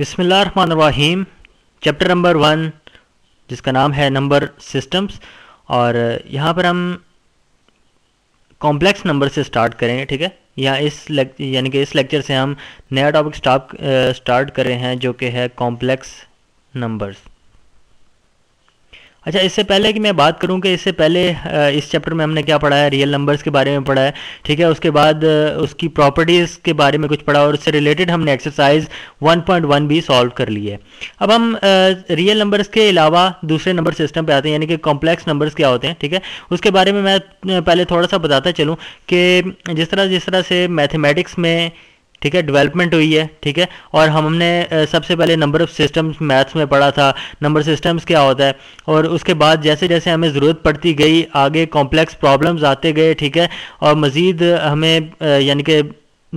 बिसमीम chapter number one जिसका नाम है नंबर सिस्टम्स और यहाँ पर हम कॉम्प्लेक्स नंबर से स्टार्ट करेंगे ठीक है यहाँ इस यानी कि इस लेक्चर से हम नया टॉपिक स्टार्ट कर रहे हैं जो कि है कॉम्प्लेक्स नंबर्स अच्छा इससे पहले कि मैं बात करूं कि इससे पहले इस चैप्टर में हमने क्या पढ़ा है रियल नंबर्स के बारे में पढ़ा है ठीक है उसके बाद उसकी प्रॉपर्टीज़ के बारे में कुछ पढ़ा और उससे रिलेटेड हमने एक्सरसाइज 1.1 भी सॉल्व कर ली है अब हम रियल नंबर्स के अलावा दूसरे नंबर सिस्टम पे आते हैं यानी कि कॉम्प्लेक्स नंबर्स क्या होते हैं ठीक है उसके बारे में मैं पहले थोड़ा सा बताता चलूँ कि जिस तरह जिस तरह से मैथमेटिक्स में ठीक है डेवलपमेंट हुई है ठीक है और हमने सबसे पहले नंबर ऑफ सिस्टम्स मैथ्स में पढ़ा था नंबर सिस्टम्स क्या होता है और उसके बाद जैसे जैसे हमें ज़रूरत पड़ती गई आगे कॉम्प्लेक्स प्रॉब्लम्स आते गए ठीक है और मज़ीद हमें यानी कि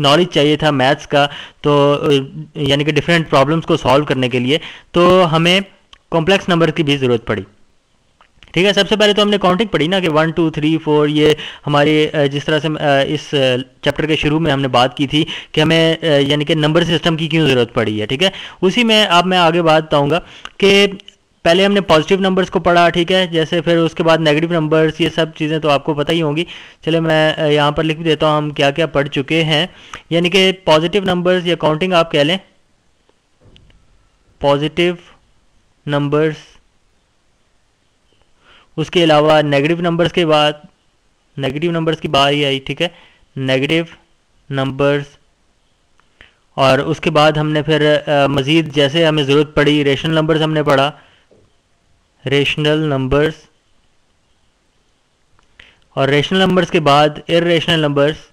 नॉलेज चाहिए था मैथ्स का तो यानी कि डिफरेंट प्रॉब्लम्स को सॉल्व करने के लिए तो हमें कॉम्प्लेक्स नंबर की भी ज़रूरत पड़ी ठीक है सबसे पहले तो हमने काउंटिंग पढ़ी ना कि वन टू थ्री फोर ये हमारे जिस तरह से इस चैप्टर के शुरू में हमने बात की थी कि हमें यानी कि नंबर सिस्टम की क्यों ज़रूरत पड़ी है ठीक है उसी में आप मैं आगे बात बताऊंगा कि पहले हमने पॉजिटिव नंबर्स को पढ़ा ठीक है जैसे फिर उसके बाद नेगेटिव नंबर्स ये सब चीज़ें तो आपको पता ही होंगी चले मैं यहाँ पर लिख भी देता हूँ हम क्या क्या पढ़ चुके हैं यानी कि पॉजिटिव नंबर्स या काउंटिंग आप कह लें पॉजिटिव नंबर्स उसके अलावा नेगेटिव नंबर्स के बाद नेगेटिव नंबर्स की बात ही आई ठीक है नेगेटिव नंबर्स और उसके बाद हमने फिर मज़ीद जैसे हमें ज़रूरत पड़ी रेशनल नंबर्स हमने पढ़ा रेशनल नंबर्स और रेशनल नंबर्स के बाद रेशनल नंबर्स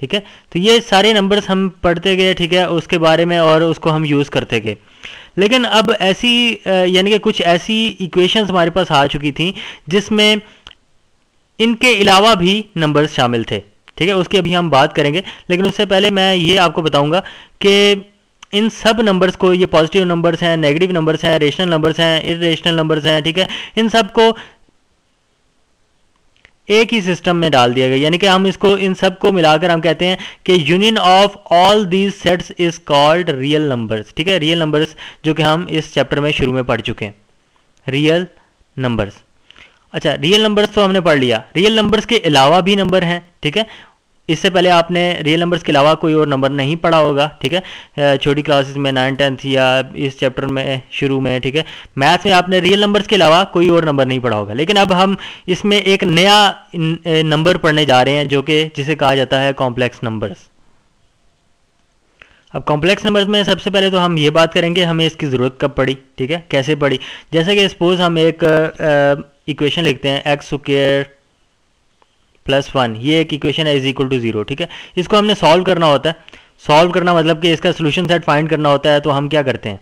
ठीक है तो ये सारे नंबर्स हम पढ़ते गए ठीक है उसके बारे में और उसको हम यूज़ करते गए लेकिन अब ऐसी यानी कि कुछ ऐसी इक्वेशंस हमारे पास आ चुकी थी जिसमें इनके अलावा भी नंबर्स शामिल थे ठीक है उसकी अभी हम बात करेंगे लेकिन उससे पहले मैं ये आपको बताऊंगा कि इन सब नंबर्स को ये पॉजिटिव नंबर्स हैं नेगेटिव नंबर्स हैं रेशनल नंबर्स हैं इरेशनल नंबर्स हैं ठीक है इन सब को एक ही सिस्टम में डाल दिया गया यानी कि हम इसको इन सब को मिलाकर हम कहते हैं कि union of all these sets is called real numbers ठीक है रियल नंबर्स जो कि हम इस चैप्टर में शुरू में पढ़ चुके हैं रियल नंबर्स अच्छा रियल नंबर्स तो हमने पढ़ लिया रियल नंबर्स के अलावा भी नंबर हैं ठीक है इससे पहले आपने रियल नंबर्स के अलावा कोई और नंबर नहीं पढ़ा होगा ठीक है छोटी क्लासेस में नाइन टेंथ या इस चैप्टर में शुरू में ठीक है मैथ्स में आपने रियल नंबर्स के अलावा कोई और नंबर नहीं पढ़ा होगा लेकिन अब हम इसमें एक नया नंबर पढ़ने जा रहे हैं जो कि जिसे कहा जाता है कॉम्प्लेक्स नंबर्स अब कॉम्प्लेक्स नंबर्स में सबसे पहले तो हम ये बात करेंगे हमें इसकी ज़रूरत कब पड़ी ठीक है कैसे पड़ी जैसे कि सपोज हम एक इक्वेशन लिखते हैं एक्स स्क्र प्लस वन ये एक इक्वेशन है इज इक्वल टू जीरो ठीक है इसको हमने सॉल्व करना होता है सॉल्व करना मतलब कि इसका सोल्यूशन सेट फाइंड करना होता है तो हम क्या करते हैं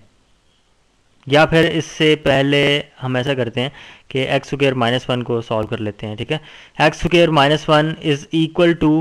या फिर इससे पहले हम ऐसा करते हैं कि एक्स स्क्र माइनस वन को सॉल्व कर लेते हैं ठीक है x square minus one is equal to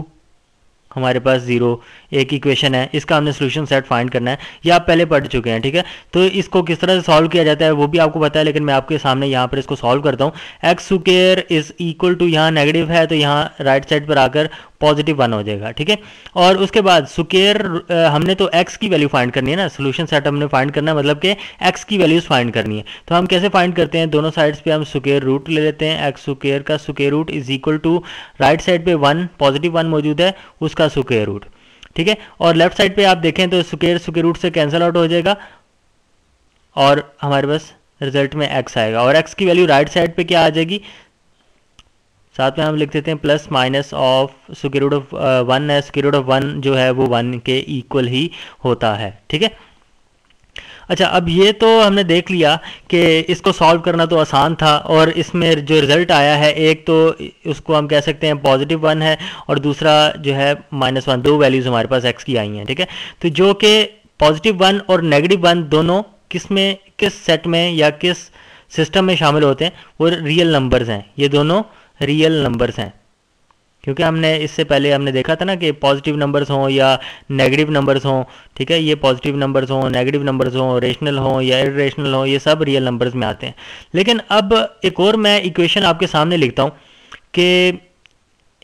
हमारे पास ज़ीरो एक इक्वेशन है इसका हमने सोल्यूशन सेट फाइंड करना है ये आप पहले पढ़ चुके हैं ठीक है तो इसको किस तरह से सॉल्व किया जाता है वो भी आपको पता है लेकिन मैं आपके सामने यहाँ पर इसको सॉल्व करता हूँ x square is equal to यहाँ नेगेटिव है तो यहाँ राइट साइड पर आकर पॉजिटिव वन हो जाएगा ठीक है और उसके बाद सुकेयर हमने तो एक्स की वैल्यू फाइंड करनी है ना सोल्यूशन सेट हमने फाइंड करना है मतलब कि एक्स की वैल्यूज फाइंड करनी है तो हम कैसे फाइंड करते हैं दोनों साइड्स पे हम सुकेयर रूट ले लेते हैं एक्स सुकेयर का square root is equal to right side पे वन पॉजिटिव वन मौजूद है उसका सुकेयर रूट ठीक है और लेफ्ट साइड पे आप देखें तो सुकेर सुके रूट से कैंसिल आउट हो जाएगा और हमारे पास रिजल्ट में एक्स आएगा और एक्स की वैल्यू राइट साइड पे क्या आ जाएगी साथ में हम लिख देते हैं plus minus of root of one है सुकेरूड ऑफ वन जो है वो वन के इक्वल ही होता है ठीक है अच्छा अब ये तो हमने देख लिया कि इसको सॉल्व करना तो आसान था और इसमें जो रिज़ल्ट आया है एक तो उसको हम कह सकते हैं पॉजिटिव वन है और दूसरा जो है माइनस वन दो वैल्यूज़ हमारे पास एक्स की आई हैं ठीक है तो जो कि पॉजिटिव वन और नेगेटिव वन दोनों किस में किस सेट में या किस सिस्टम में शामिल होते हैं वो रियल नंबर्स हैं ये दोनों रियल नंबर्स हैं क्योंकि हमने इससे पहले हमने देखा था ना कि पॉजिटिव नंबर्स हों या नेगेटिव नंबर्स हों ठीक है ये पॉजिटिव नंबर्स हों नेगेटिव नंबर्स हों रेशनल हों या इेशनल हों ये सब रियल नंबर्स में आते हैं लेकिन अब एक और मैं इक्वेशन आपके सामने लिखता हूँ कि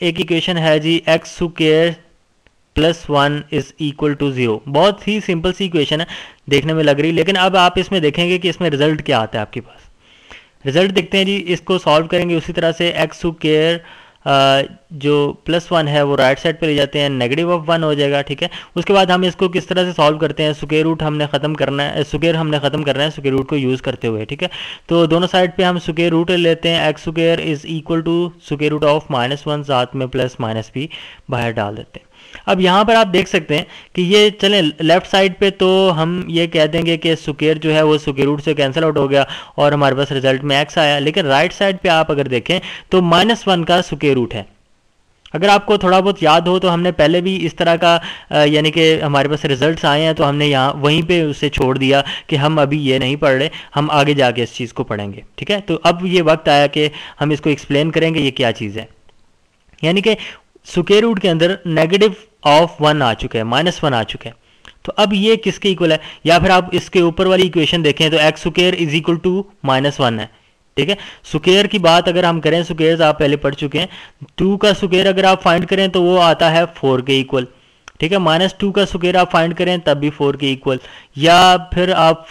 एक इक्वेशन है जी x square plus one is equal to zero बहुत ही सिंपल सी इक्वेशन है देखने में लग रही लेकिन अब आप इसमें देखेंगे कि इसमें रिजल्ट क्या आता है आपके पास रिजल्ट देखते हैं जी इसको सॉल्व करेंगे उसी तरह से एक्स स्क्र जो प्लस वन है वो राइट साइड पे ले जाते हैं नेगेटिव ऑफ वन हो जाएगा ठीक है उसके बाद हम इसको किस तरह से सॉल्व करते हैं सुकेर रूट हमने ख़त्म करना है सुकेर हमने ख़त्म करना है सुकेर रूट को यूज़ करते हुए ठीक है तो दोनों साइड पे हम सुकेर रूट लेते हैं x square is equal to square root of minus one साथ में प्लस माइनस भी बाहर डाल देते हैं अब यहाँ पर आप देख सकते हैं कि ये चले लेफ्ट साइड पे तो हम ये कह देंगे कि सुकेर जो है वो सुकेर रूट से कैंसिल आउट हो गया और हमारे पास रिजल्ट में एक्स आया लेकिन राइट साइड पे आप अगर देखें तो माइनस वन का सुकेर रूट है अगर आपको थोड़ा बहुत याद हो तो हमने पहले भी इस तरह का यानी कि हमारे पास रिजल्ट्स आए हैं तो हमने यहाँ वहीं पे उसे छोड़ दिया कि हम अभी ये नहीं पढ़ रहे हम आगे जाके इस चीज़ को पढ़ेंगे ठीक है तो अब ये वक्त आया कि हम इसको एक्सप्लेन करेंगे ये क्या चीज़ है यानी कि सुके रूट के अंदर नेगेटिव ऑफ वन आ चुका है माइनस वन आ चुका है तो अब ये किसके इक्वल है या फिर आप इसके ऊपर वाली इक्वेशन देखें तो x square is equal to minus one है ठीक है सुकेयर की बात अगर हम करें सुकेयर आप पहले पढ़ चुके हैं टू का सुकेयर अगर आप फाइंड करें तो वो आता है फोर के इक्वल ठीक है माइनस टू का सुकेर आप फाइंड करें तब भी फोर के इक्वल या फिर आप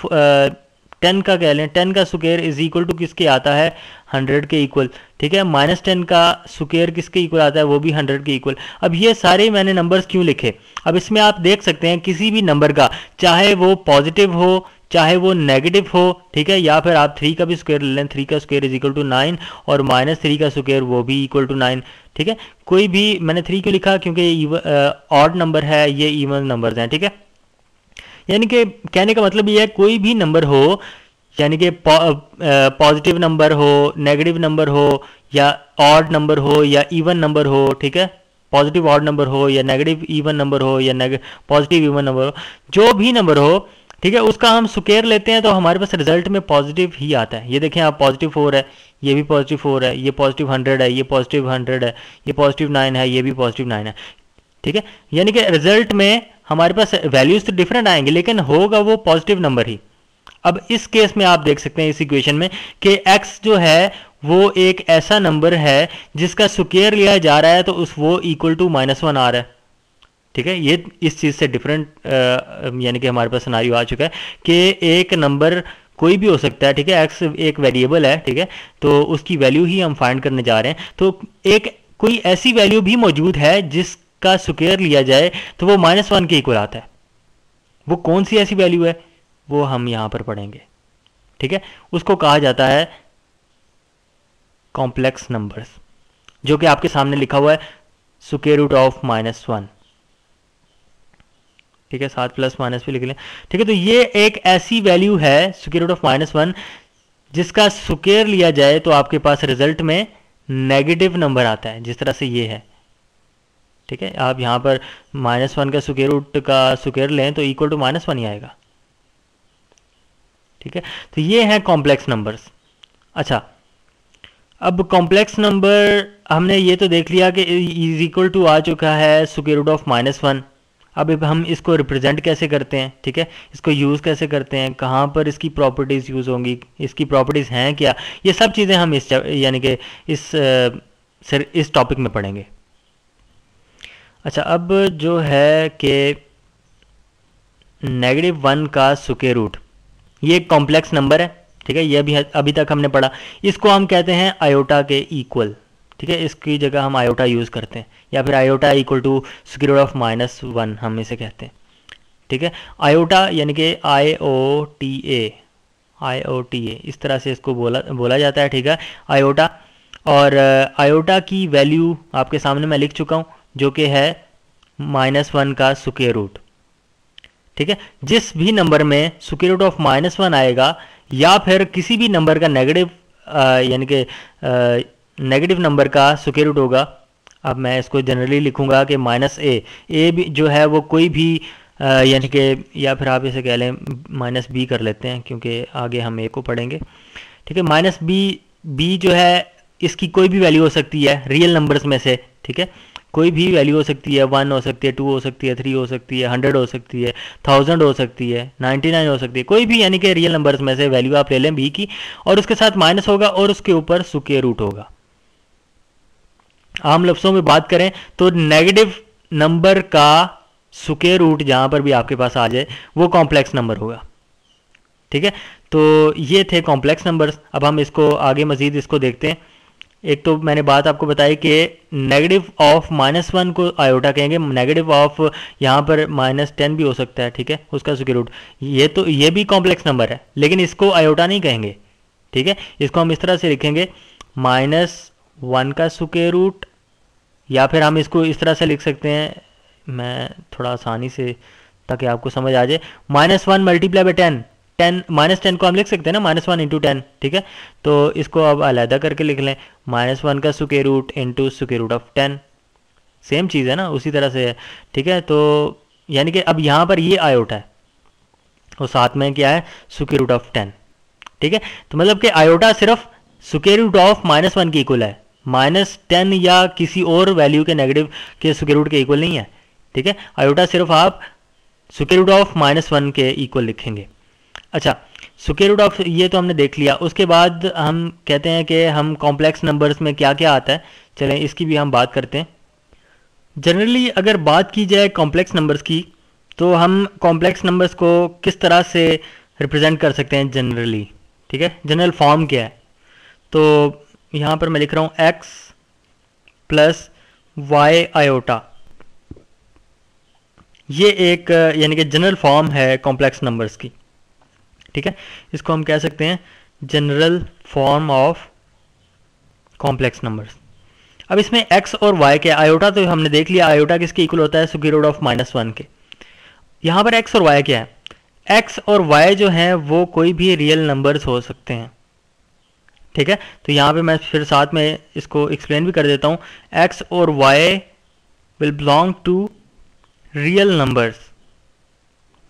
टेन का कह लें टेन का सुकेयर इज इक्वल टू किसके आता है हंड्रेड के इक्वल ठीक है माइनस टेन का सुकेयर किसके इक्वल आता है वो भी हंड्रेड के इक्वल अब ये सारे मैंने नंबर्स क्यों लिखे अब इसमें आप देख सकते हैं किसी भी नंबर का चाहे वो पॉजिटिव हो चाहे वो नेगेटिव हो ठीक है या फिर आप थ्री का भी स्क्वायर ले लें थ्री का square is equal to nine और माइनस थ्री का स्क्वायर वो भी इक्वल टू नाइन ठीक है कोई भी मैंने थ्री क्यों लिखा क्योंकि ऑड नंबर है ये इवन नंबर्स हैं ठीक है यानी कि कहने का मतलब ये है कोई भी नंबर हो यानी कि पॉजिटिव नंबर हो नेगेटिव नंबर हो या ऑड नंबर हो या इवन नंबर हो ठीक है पॉजिटिव ऑड नंबर हो या नेगेटिव इवन नंबर हो या पॉजिटिव इवन नंबर हो जो भी नंबर हो ठीक है उसका हम सुकेर लेते हैं तो हमारे पास रिजल्ट में पॉजिटिव ही आता है ये देखें आप पॉजिटिव फोर है ये भी पॉजिटिव फोर है ये पॉजिटिव हंड्रेड है ये पॉजिटिव हंड्रेड है ये पॉजिटिव नाइन है ये भी पॉजिटिव नाइन है ठीक है यानी कि रिजल्ट में हमारे पास वैल्यूज़ तो डिफरेंट आएंगे लेकिन होगा वो पॉजिटिव नंबर ही अब इस केस में आप देख सकते हैं इस इक्वेशन में कि x जो है वो एक ऐसा नंबर है जिसका स्क्वेयर लिया जा रहा है तो उस वो इक्वल टू माइनस वन आ रहा है ठीक है ये इस चीज़ से डिफरेंट यानी कि हमारे पास सुनाई आ चुका है कि एक नंबर कोई भी हो सकता है ठीक है एक्स एक वेरिएबल है ठीक है तो उसकी वैल्यू ही हम फाइंड करने जा रहे हैं तो एक कोई ऐसी वैल्यू भी मौजूद है जिस का स्क्वेयर लिया जाए तो वो माइनस वन के इक्वल आता है वो कौन सी ऐसी वैल्यू है वो हम यहां पर पढ़ेंगे ठीक है उसको कहा जाता है कॉम्प्लेक्स नंबर्स जो कि आपके सामने लिखा हुआ है square root of minus one ठीक है सात प्लस माइनस भी लिख लें ठीक है तो ये एक ऐसी वैल्यू है square root of minus one जिसका स्क्वेयर लिया जाए तो आपके पास रिजल्ट में नेगेटिव नंबर आता है जिस तरह से ये है ठीक है आप यहाँ पर माइनस वन का सुकेर रूट का सुकेर लें तो इक्वल टू माइनस वन ही आएगा ठीक है तो ये हैं कॉम्प्लेक्स नंबर्स अच्छा अब कॉम्प्लेक्स नंबर हमने ये तो देख लिया कि इज इक्वल टू आ चुका है सुकेर रूट ऑफ माइनस वन अब हम इसको रिप्रेजेंट कैसे करते हैं ठीक है इसको यूज़ कैसे करते हैं कहाँ पर इसकी प्रॉपर्टीज़ यूज़ होंगी इसकी प्रॉपर्टीज़ हैं क्या ये सब चीज़ें हम इस यानी कि इस सर इस टॉपिक में पढ़ेंगे अच्छा अब जो है कि नेगेटिव वन का सुके रूट ये एक कॉम्प्लेक्स नंबर है ठीक है ये अभी अभी तक हमने पढ़ा इसको हम कहते हैं आयोटा के इक्वल ठीक है इसकी जगह हम आयोटा यूज़ करते हैं या फिर iota equal to square root of minus one हम इसे कहते हैं ठीक है आयोटा यानी कि आई O T A I O T A इस तरह से इसको बोला बोला जाता है ठीक है आयोटा और आयोटा की वैल्यू आपके सामने मैं लिख चुका हूँ जो कि है माइनस वन का सुके रूट ठीक है जिस भी नंबर में सुके रूट ऑफ माइनस वन आएगा या फिर किसी भी नंबर का नेगेटिव यानी कि नेगेटिव नंबर का सुके रूट होगा अब मैं इसको जनरली लिखूंगा कि माइनस ए ए भी जो है वो कोई भी यानी कि या फिर आप इसे कह लें माइनस बी कर लेते हैं क्योंकि आगे हम ए को पढ़ेंगे ठीक है माइनस बी बी जो है इसकी कोई भी वैल्यू हो सकती है रियल नंबर्स में से ठीक है कोई भी वैल्यू हो सकती है वन हो सकती है टू हो सकती है थ्री हो सकती है हंड्रेड हो सकती है थाउजेंड हो सकती है नाइन्टी नाइन हो सकती है कोई भी यानी कि रियल नंबर्स में से वैल्यू आप ले लें बी की और उसके साथ माइनस होगा और उसके ऊपर सुके रूट होगा आम लफ्सों में बात करें तो नेगेटिव नंबर का सुके रूट जहां पर भी आपके पास आ जाए वो कॉम्प्लेक्स नंबर होगा ठीक है तो ये थे कॉम्प्लेक्स नंबर्स अब हम इसको आगे मजीद इसको देखते हैं एक तो मैंने बात आपको बताई कि नेगेटिव ऑफ माइनस वन को आयोटा कहेंगे नेगेटिव ऑफ यहाँ पर माइनस टेन भी हो सकता है ठीक है उसका स्क्वायर रूट ये तो ये भी कॉम्प्लेक्स नंबर है लेकिन इसको आयोटा नहीं कहेंगे ठीक है इसको हम इस तरह से लिखेंगे माइनस वन का स्क्वायर रूट या फिर हम इसको इस तरह से लिख सकते हैं मैं थोड़ा आसानी से ताकि आपको समझ आ जाए minus one multiply by ten ten minus ten को हम लिख सकते हैं ना माइनस वन इंटू टेन ठीक है तो इसको अब अलहदा करके लिख लें माइनस वन का square root into square root of ten same चीज़ है ना उसी तरह से है ठीक है तो यानी कि अब यहाँ पर ये आयोटा है और साथ में क्या है सुके रूट ऑफ टेन ठीक है तो मतलब कि आयोटा सिर्फ square root of minus one के इक्वल है माइनस टेन या किसी और वैल्यू के नेगेटिव के सुके रूट के इक्वल नहीं है ठीक है आयोटा सिर्फ आप square root of minus one के इक्वल लिखेंगे अच्छा सुके रूट ऑफ ये तो हमने देख लिया उसके बाद हम कहते हैं कि हम कॉम्प्लेक्स नंबर्स में क्या क्या आता है चलें इसकी भी हम बात करते हैं जनरली अगर बात की जाए कॉम्प्लेक्स नंबर्स की तो हम कॉम्प्लेक्स नंबर्स को किस तरह से रिप्रेजेंट कर सकते हैं जनरली ठीक है जनरल फॉर्म क्या है तो यहाँ पर मैं लिख रहा हूँ एक्स प्लस वाई आयोटा ये एक यानी कि जनरल फॉर्म है कॉम्प्लेक्स नंबर्स की ठीक है इसको हम कह सकते हैं general form of complex numbers अब इसमें x और y के आयोटा तो हमने देख लिया आयोटा किसके इक्वल होता है रोड ऑफ माइनस वन के यहां पर x और y क्या है x और y जो है वो कोई भी रियल नंबर्स हो सकते हैं ठीक है तो यहां पे मैं फिर साथ में इसको एक्सप्लेन भी कर देता हूं x और y will belong to real numbers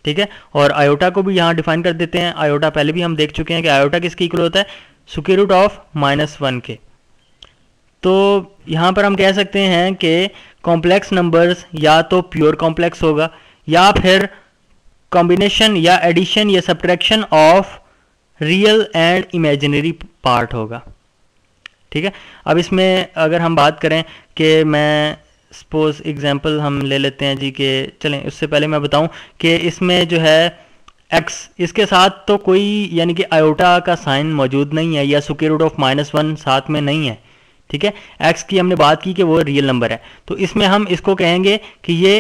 ठीक है और आयोटा को भी यहां डिफाइन कर देते हैं आयोटा पहले भी हम देख चुके हैं कि आयोटा किसके इक्वल होता है सुके रूट ऑफ माइनस वन के तो यहां पर हम कह सकते हैं कि कॉम्प्लेक्स नंबर्स या तो प्योर कॉम्प्लेक्स होगा या फिर कॉम्बिनेशन या एडिशन या subtraction of real and imaginary part होगा ठीक है अब इसमें अगर हम बात करें कि मैं सपोज एग्जांपल हम ले लेते हैं जी के चलें उससे पहले मैं बताऊं कि इसमें जो है एक्स इसके साथ तो कोई यानी कि आयोटा का साइन मौजूद नहीं है या सुके रूट ऑफ माइनस वन साथ में नहीं है ठीक है एक्स की हमने बात की कि वो रियल नंबर है तो इसमें हम इसको कहेंगे कि ये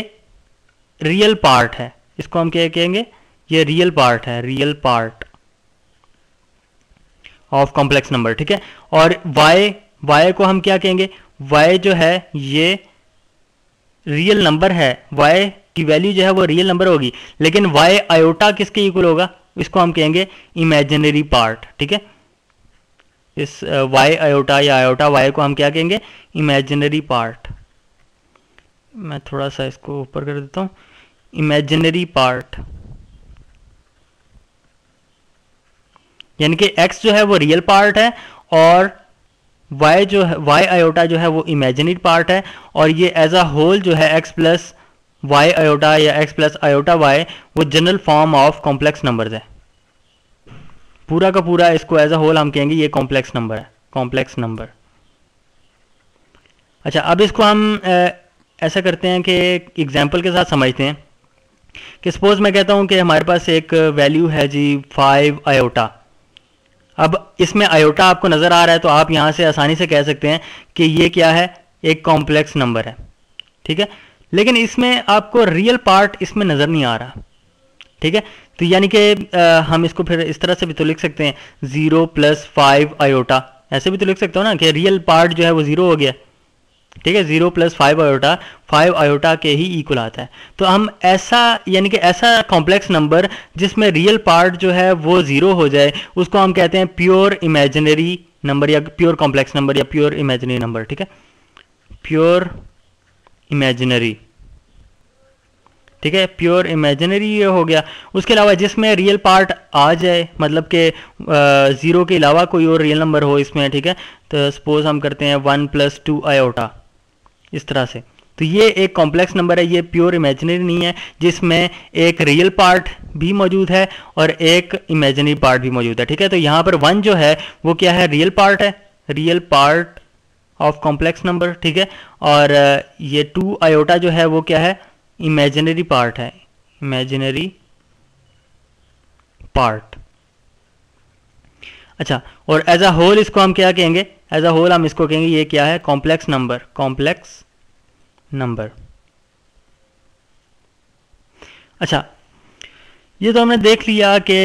रियल पार्ट है इसको हम क्या कहेंगे ये रियल पार्ट है real part of complex number ठीक है और वाई वाई को हम क्या कहेंगे वाई जो है ये रियल नंबर है y की वैल्यू जो है वो रियल नंबर होगी लेकिन y आयोटा किसके इक्वल होगा इसको हम कहेंगे इमेजिनरी पार्ट ठीक है इस uh, y आयोटा या आयोटा y को हम क्या कहेंगे इमेजिनरी पार्ट मैं थोड़ा सा इसको ऊपर कर देता हूँ इमेजिनरी पार्ट यानी कि x जो है वो रियल पार्ट है और वाई जो है वाई आयोटा जो है वो इमेजिनरी पार्ट है और ये एज अ होल जो है एक्स प्लस वाई आयोटा या एक्स प्लस आयोटा वाई वो general form of complex numbers है पूरा का पूरा इसको एज अ होल हम कहेंगे ये कॉम्प्लेक्स नंबर है कॉम्प्लेक्स नंबर अच्छा अब इसको हम ऐसा करते हैं कि एग्जाम्पल के साथ समझते हैं कि सपोज मैं कहता हूं कि हमारे पास एक वैल्यू है जी फाइव आयोटा अब इसमें आयोटा आपको नज़र आ रहा है तो आप यहां से आसानी से कह सकते हैं कि ये क्या है एक कॉम्प्लेक्स नंबर है ठीक है लेकिन इसमें आपको रियल पार्ट इसमें नज़र नहीं आ रहा ठीक है तो यानी कि हम इसको फिर इस तरह से भी तो लिख सकते हैं ज़ीरो प्लस फाइव आयोटा ऐसे भी तो लिख सकते हो ना कि रियल पार्ट जो है वो ज़ीरो हो गया ठीक है zero plus five iota five iota के ही इक्वल आता है तो हम ऐसा यानी कि ऐसा कॉम्प्लेक्स नंबर जिसमें रियल पार्ट जो है वो जीरो हो जाए उसको हम कहते हैं प्योर इमेजिनरी नंबर या प्योर कॉम्प्लेक्स नंबर या प्योर इमेजिनरी नंबर ठीक है प्योर इमेजिनरी ठीक है प्योर इमेजिनरी ये हो गया उसके अलावा जिसमें रियल पार्ट आ जाए मतलब के ज़ीरो के अलावा कोई और रियल नंबर हो इसमें ठीक है तो सपोज हम करते हैं वन प्लस टू आयोटा इस तरह से तो ये एक कॉम्प्लेक्स नंबर है ये प्योर इमेजनरी नहीं है जिसमें एक रियल पार्ट भी मौजूद है और एक इमेजनरी पार्ट भी मौजूद है ठीक है तो यहां पर वन जो है वो क्या है रियल पार्ट है real part of complex number ठीक है और ये टू आयोटा जो है वो क्या है इमेजिनरी पार्ट है इमेजिनरी पार्ट अच्छा और एज अ होल इसको हम क्या कहेंगे एज अ होल हम इसको कहेंगे ये क्या है कॉम्प्लेक्स नंबर कॉम्प्लेक्स नंबर अच्छा ये तो हमने देख लिया कि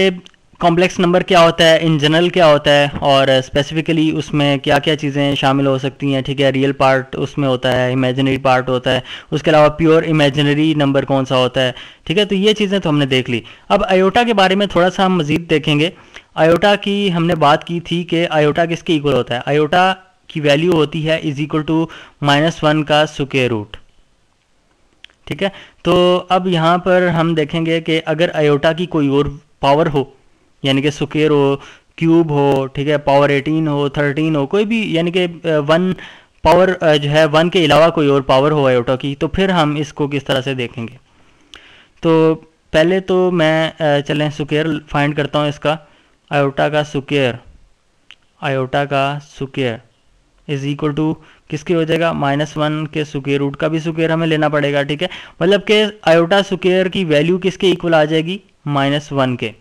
कॉम्प्लेक्स नंबर क्या होता है इन जनरल क्या होता है और स्पेसिफिकली उसमें क्या क्या चीज़ें शामिल हो सकती हैं ठीक है रियल पार्ट उसमें होता है इमेजिनरी पार्ट होता है उसके अलावा प्योर इमेजिनरी नंबर कौन सा होता है ठीक है तो ये चीज़ें तो हमने देख ली अब अयोटा के बारे में थोड़ा सा हम मज़ीद देखेंगे आयोटा की हमने बात की थी कि आयोटा किसके इक्वल होता है आयोटा की वैल्यू होती है is equal to minus one का सुके रूट ठीक है तो अब यहाँ पर हम देखेंगे कि अगर आयोटा की कोई और पावर हो यानी कि सुकेर हो क्यूब हो ठीक है पावर एटीन हो थर्टीन हो कोई भी यानी कि वन पावर जो है वन के अलावा कोई और पावर हो आयोटा की तो फिर हम इसको किस तरह से देखेंगे तो पहले तो मैं चलें सुकेर फाइंड करता हूँ इसका आयोटा का सुकेयर आयोटा का सुकेयर इज इक्वल टू किसके हो जाएगा माइनस वन के सुकेयर रूट का भी सुकेयर हमें लेना पड़ेगा ठीक है मतलब के आयोटा सुकेयर की वैल्यू किसके इक्वल आ जाएगी माइनस वन के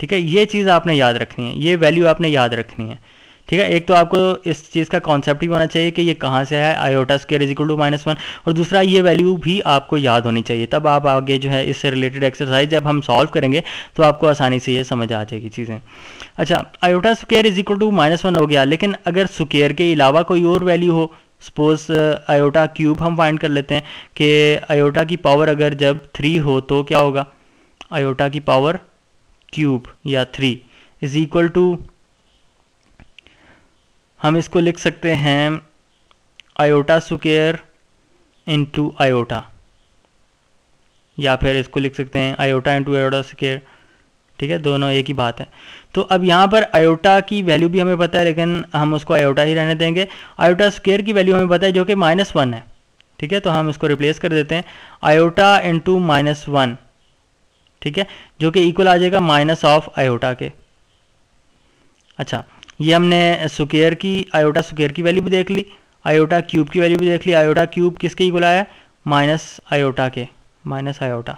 ठीक है ये चीज़ आपने याद रखनी है ये वैल्यू आपने याद रखनी है ठीक है एक तो आपको इस चीज़ का कॉन्सेप्ट भी होना चाहिए कि ये कहां से है iota square equal to minus one और दूसरा ये वैल्यू भी आपको याद होनी चाहिए तब आप आगे जो है इससे रिलेटेड एक्सरसाइज जब हम सॉल्व करेंगे तो आपको आसानी से ये समझ आ जाएगी चीज़ें अच्छा iota square equal to minus one हो गया लेकिन अगर स्केयर के अलावा कोई और वैल्यू हो सपोज आयोटा क्यूब हम फाइंड कर लेते हैं कि आयोटा की पावर अगर जब थ्री हो तो क्या होगा आयोटा की पावर क्यूब या थ्री इज इक्वल टू हम इसको लिख सकते हैं आयोटा सुकेयर इंटू आयोटा या फिर इसको लिख सकते हैं आयोटा इंटू आयोटा सुकेयर ठीक है दोनों एक ही बात है तो अब यहाँ पर आयोटा की वैल्यू भी हमें पता है लेकिन हम उसको आयोटा ही रहने देंगे आयोटा स्केयर की वैल्यू हमें पता है जो कि माइनस वन है ठीक है तो हम इसको रिप्लेस कर देते हैं आयोटा इंटू माइनस वन ठीक है जो कि इक्वल आ जाएगा माइनस ऑफ आयोटा के अच्छा ये हमने सुकेयर की आयोटा सुकेयर की वैल्यू भी देख ली आयोटा क्यूब की वैल्यू भी देख ली आयोटा क्यूब किसके इक्वल आया माइनस आयोटा के माइनस आयोटा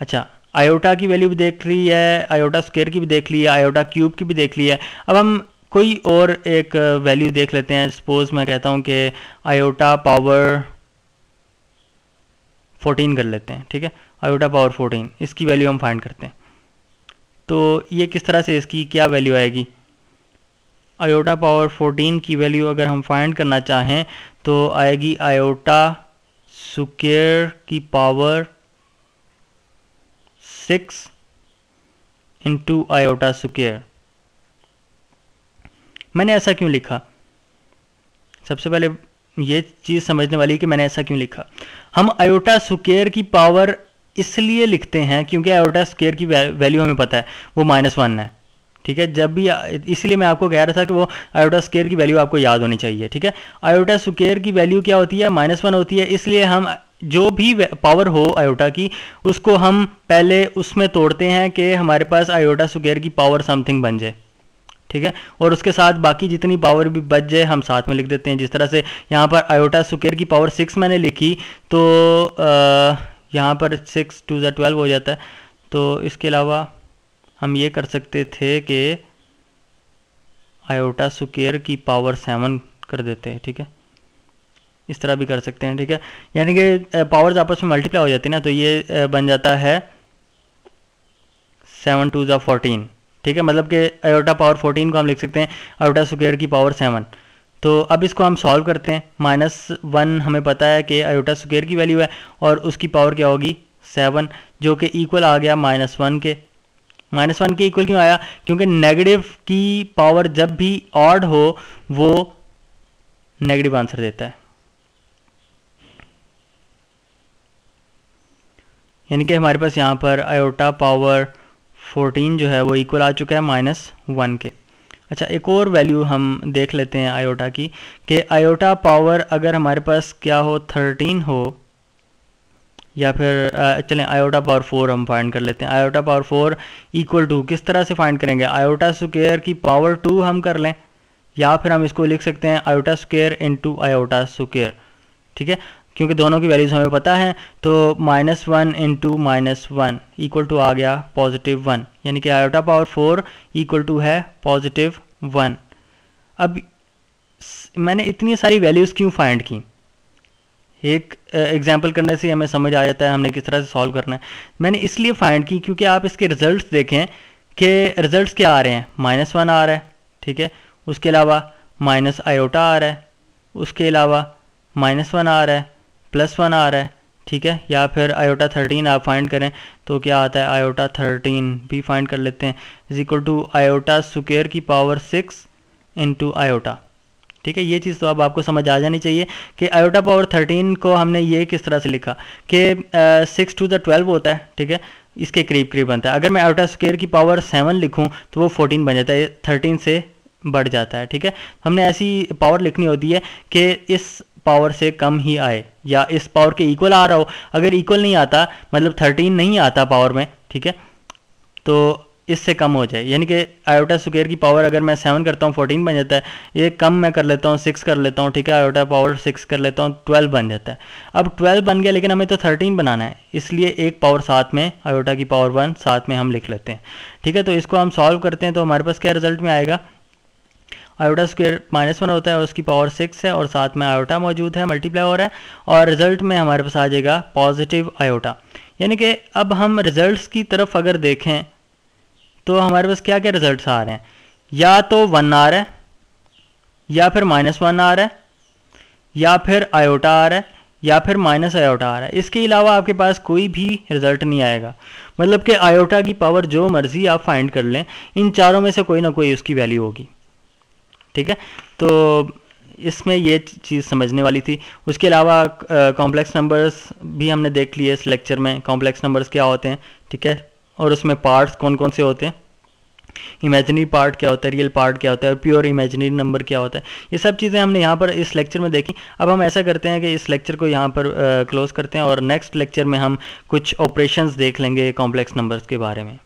अच्छा आयोटा की वैल्यू भी देख ली है आयोटा स्केयर की भी देख ली है आयोटा क्यूब की भी देख ली है अब हम कोई और एक वैल्यू देख लेते हैं सपोज मैं कहता हूं कि आयोटा पावर 14 कर लेते हैं ठीक है आयोटा पावर 14 इसकी वैल्यू हम फाइंड करते हैं तो ये किस तरह से इसकी क्या वैल्यू आएगी आयोटा पावर 14 की वैल्यू अगर हम फाइंड करना चाहें तो आएगी आयोटा सुकेयर की पावर 6 इंटू आयोटा सुकेयर मैंने ऐसा क्यों लिखा सबसे पहले ये चीज़ समझने वाली कि मैंने ऐसा क्यों लिखा हम आयोटा सुकेर की पावर इसलिए लिखते हैं क्योंकि एवोटा स्केयर की वैल्यू हमें पता है वो माइनस वन है ठीक है जब भी इसलिए मैं आपको कह रहा था कि वो आयोटा स्केयर की वैल्यू आपको याद होनी चाहिए ठीक है आयोटा स्केयर की वैल्यू क्या होती है माइनस वन होती है इसलिए हम जो भी पावर हो आयोटा की उसको हम पहले उसमें तोड़ते हैं कि हमारे पास आयोटा स्केयर की पावर समथिंग बन जाए ठीक है और उसके साथ बाकी जितनी पावर भी बच जाए हम साथ में लिख देते हैं जिस तरह से यहाँ पर आयोटा स्केयर की पावर सिक्स मैंने लिखी तो आ, यहाँ पर सिक्स टू ज़ा ट्वेल्व हो जाता है तो इसके अलावा हम ये कर सकते थे कि आयोटा सुकेयर की पावर सेवन कर देते हैं ठीक है इस तरह भी कर सकते हैं ठीक है यानी कि पावर्स आपस में मल्टीप्लाई हो जाती है ना तो ये बन जाता है सेवन टू ज़ा फोर्टीन ठीक है मतलब कि आयोटा पावर फोर्टीन को हम लिख सकते हैं आयोटा सुकेयर की पावर सेवन तो अब इसको हम सॉल्व करते हैं माइनस वन हमें पता है कि आयोटा स्क्वेयर की वैल्यू है और उसकी पावर क्या होगी सेवन जो कि इक्वल आ गया माइनस वन के माइनस वन के इक्वल क्यों आया क्योंकि नेगेटिव की पावर जब भी ऑड हो वो नेगेटिव आंसर देता है यानी कि हमारे पास यहां पर आयोटा पावर 14 जो है वो इक्वल आ चुका है माइनस वन के अच्छा एक और वैल्यू हम देख लेते हैं आयोटा की कि आयोटा पावर अगर हमारे पास क्या हो थर्टीन हो या फिर चलें आयोटा पावर फोर हम फाइंड कर लेते हैं iota power four equal to किस तरह से फाइंड करेंगे आयोटा स्क्वेयर की पावर टू हम कर लें या फिर हम इसको लिख सकते हैं iota square into iota square ठीक है क्योंकि दोनों की वैल्यूज़ हमें पता है तो minus one into minus one equal to आ गया पॉजिटिव वन यानी कि iota power four equal to है पॉजिटिव वन अब मैंने इतनी सारी वैल्यूज़ क्यों फाइंड की एक एग्जाम्पल करने से हमें समझ आ जाता है हमने किस तरह से सॉल्व करना है मैंने इसलिए फाइंड की क्योंकि आप इसके रिजल्ट देखें कि रिजल्ट क्या आ रहे हैं माइनस वन आ रहा है ठीक है उसके अलावा माइनस आयोटा आ रहा है उसके अलावा माइनस वन आ रहा है प्लस वन आ रहा है ठीक है या फिर आयोटा थर्टीन आप फाइंड करें तो क्या आता है आयोटा थर्टीन भी फाइंड कर लेते हैं is equal to iota square की पावर सिक्स इंटू आयोटा ठीक है ये चीज़ तो अब आपको समझ आ जानी चाहिए कि आयोटा पावर थर्टीन को हमने ये किस तरह से लिखा कि सिक्स टू द ट्वेल्व होता है ठीक है इसके करीब करीब बनता है अगर मैं आयोटा स्केयर की पावर सेवन लिखूँ तो वो फोर्टीन बन जाता है थर्टीन से बढ़ जाता है ठीक है हमने ऐसी पावर लिखनी होती है कि इस पावर से कम ही आए या इस पावर के इक्वल आ रहा हो अगर इक्वल नहीं आता मतलब थर्टीन नहीं आता पावर में ठीक है तो इससे कम हो जाए यानी कि आयोटा स्क्वेयर की पावर अगर मैं सेवन करता हूँ फोर्टीन बन जाता है ये कम मैं कर लेता हूँ सिक्स कर लेता हूँ ठीक है आयोटा पावर सिक्स कर लेता हूँ ट्वेल्व बन जाता है अब ट्वेल्व बन गया लेकिन हमें तो थर्टीन बनाना है इसलिए एक पावर साथ में आयोटा की पावर वन साथ में हम लिख लेते हैं ठीक है तो इसको हम सॉल्व करते हैं तो हमारे पास क्या रिजल्ट में आएगा आयोटा स्क्वेयर माइनस वन होता है उसकी पावर सिक्स है और साथ में आयोटा मौजूद है मल्टीप्लाई हो रहा है और रिजल्ट में हमारे पास आ जाएगा पॉजिटिव आयोटा यानी कि अब हम रिजल्ट्स की तरफ अगर देखें तो हमारे पास क्या क्या रिजल्ट आ रहे हैं या तो वन आ रहा है या फिर माइनस वन आ रहा है या फिर आयोटा आ रहा है या फिर माइनस आयोटा आ रहा है इसके अलावा आपके पास कोई भी रिजल्ट नहीं आएगा मतलब कि आयोटा की पावर जो मर्जी आप फाइंड कर लें इन चारों में से कोई ना कोई उसकी वैल्यू होगी ठीक है तो इसमें ये चीज़ समझने वाली थी उसके अलावा कॉम्प्लेक्स नंबर्स भी हमने देख लिए इस लेक्चर में कॉम्प्लेक्स नंबर्स क्या होते हैं ठीक है और उसमें पार्ट्स कौन कौन से होते हैं इमेजनरी पार्ट क्या होता है रियल पार्ट क्या होता है और प्योर इमेजनरी नंबर क्या होता है ये सब चीज़ें हमने यहाँ पर इस लेक्चर में देखी अब हम ऐसा करते हैं कि इस लेक्चर को यहाँ पर क्लोज़ करते हैं और नेक्स्ट लेक्चर में हम कुछ ऑपरेशन देख लेंगे कॉम्प्लेक्स नंबर्स के बारे में